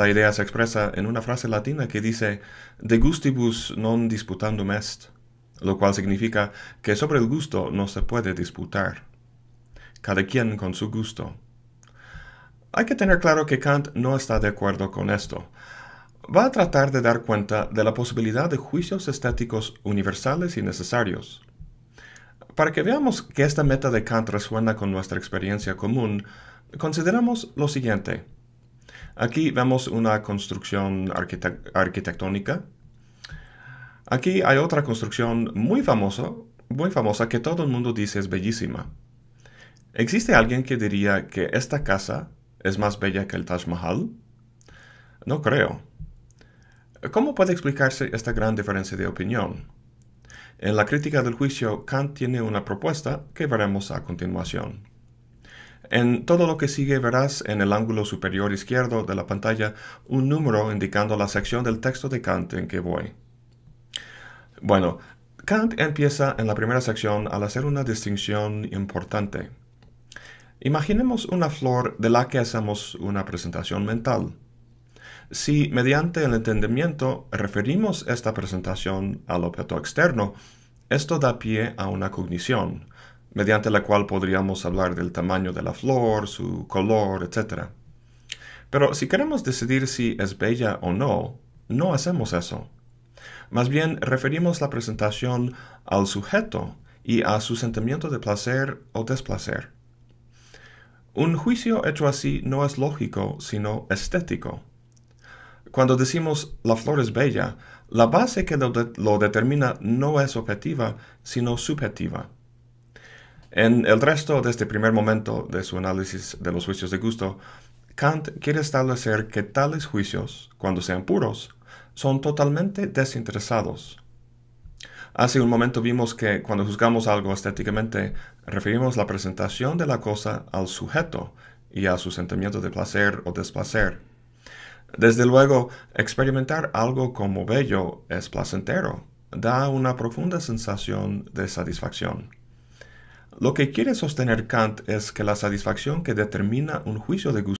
Esta idea se expresa en una frase latina que dice de gustibus non disputandum est, lo cual significa que sobre el gusto no se puede disputar. Cada quien con su gusto. Hay que tener claro que Kant no está de acuerdo con esto. Va a tratar de dar cuenta de la posibilidad de juicios estéticos universales y necesarios. Para que veamos que esta meta de Kant resuena con nuestra experiencia común, consideramos lo siguiente. Aquí vemos una construcción arquitectónica. Aquí hay otra construcción muy famosa, muy famosa que todo el mundo dice es bellísima. ¿Existe alguien que diría que esta casa es más bella que el Taj Mahal? No creo. ¿Cómo puede explicarse esta gran diferencia de opinión? En la crítica del juicio, Kant tiene una propuesta que veremos a continuación. En todo lo que sigue verás en el ángulo superior izquierdo de la pantalla un número indicando la sección del texto de Kant en que voy. Bueno, Kant empieza en la primera sección al hacer una distinción importante. Imaginemos una flor de la que hacemos una presentación mental. Si mediante el entendimiento referimos esta presentación al objeto externo, esto da pie a una cognición, mediante la cual podríamos hablar del tamaño de la flor, su color, etc. Pero si queremos decidir si es bella o no, no hacemos eso. Más bien referimos la presentación al sujeto y a su sentimiento de placer o desplacer. Un juicio hecho así no es lógico, sino estético. Cuando decimos la flor es bella, la base que lo, lo determina no es objetiva, sino subjetiva. En el resto de este primer momento de su análisis de los juicios de gusto, Kant quiere establecer que tales juicios, cuando sean puros, son totalmente desinteresados. Hace un momento vimos que cuando juzgamos algo estéticamente, referimos la presentación de la cosa al sujeto y a su sentimiento de placer o desplacer. Desde luego, experimentar algo como bello es placentero, da una profunda sensación de satisfacción. Lo que quiere sostener Kant es que la satisfacción que determina un juicio de gusto